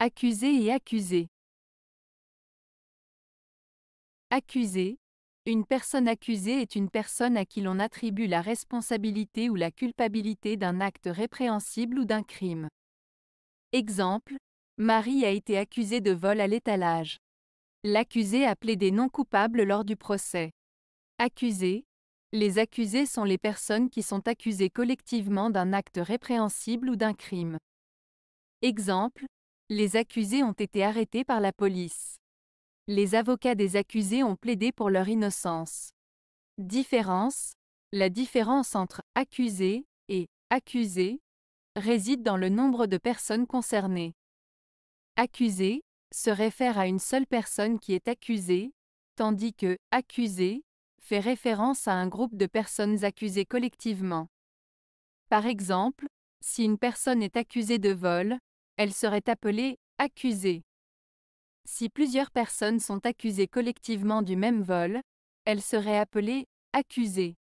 Accusé et accusé. Accusé. Une personne accusée est une personne à qui l'on attribue la responsabilité ou la culpabilité d'un acte répréhensible ou d'un crime. Exemple. Marie a été accusée de vol à l'étalage. L'accusé a plaidé non coupable lors du procès. Accusé. Les accusés sont les personnes qui sont accusées collectivement d'un acte répréhensible ou d'un crime. Exemple. Les accusés ont été arrêtés par la police. Les avocats des accusés ont plaidé pour leur innocence. Différence La différence entre accusé et accusé réside dans le nombre de personnes concernées. Accusé se réfère à une seule personne qui est accusée, tandis que accusé fait référence à un groupe de personnes accusées collectivement. Par exemple, si une personne est accusée de vol, elle serait appelée accusée. Si plusieurs personnes sont accusées collectivement du même vol, elle serait appelée « accusée ».